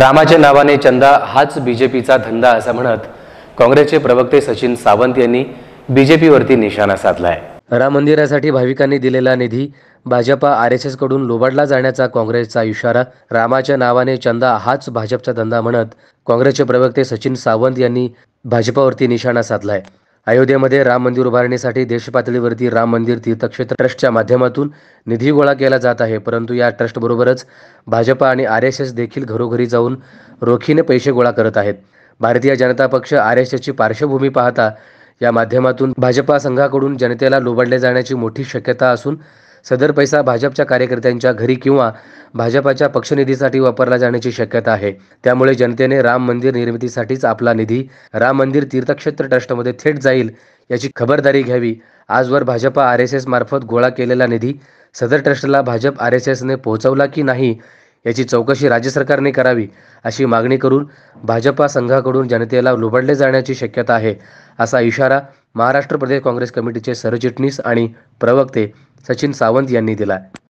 रामाच्या नावाने चंदा हाच बीजेपीचा धंदा असं म्हणत काँग्रेसचे प्रवक्ते सचिन सावंत यांनी बीजेपीवरती निशाणा साधलाय राम मंदिरासाठी भाविकांनी दिलेला निधी भाजपा आर एस कडून लोबाडला जाण्याचा काँग्रेसचा इशारा रामाच्या नावाने चंदा हाच भाजपचा धंदा म्हणत काँग्रेसचे प्रवक्ते सचिन सावंत यांनी भाजपावरती निशाणा साधलाय अयोध्येमध्ये राम मंदिर उभारणीसाठी देशपातळीवरती राम मंदिर तीर्थक्षेत्र ट्रस्टच्या माध्यमातून निधी गोळा केला जात आहे परंतु या ट्रस्टबरोबरच भाजपा आणि आर एस एस देखील घरोघरी जाऊन रोखीने पैसे गोळा करत आहेत भारतीय जनता पक्ष आर एस एसची पार्श्वभूमी पाहता या माध्यमातून भाजपा संघाकडून जनतेला लोबडले जाण्याची मोठी शक्यता असून सदर पैसा भाजपच्या कार्यकर्त्यांच्या घरी किंवा भाजपाच्या पक्षनिधीसाठी वापरला जाण्याची शक्यता आहे त्यामुळे जनतेने राम मंदिर निर्मितीसाठीच आपला निधी राम मंदिर तीर्थक्षेत्र ट्रस्टमध्ये थेट जाईल याची खबरदारी घ्यावी आजवर भाजपा आर एस एस मार्फत गोळा केलेला निधी सदर ट्रस्टला भाजप आर एस एसने पोहोचवला की नाही याची चौकशी राज्य सरकारने करावी अशी मागणी करून भाजपा संघाकडून जनतेला लुबडले जाण्याची शक्यता आहे असा इशारा महाराष्ट्र प्रदेश काँग्रेस कमिटीचे सरचिटणीस आणि प्रवक्ते सचिन सावंत यांनी दिला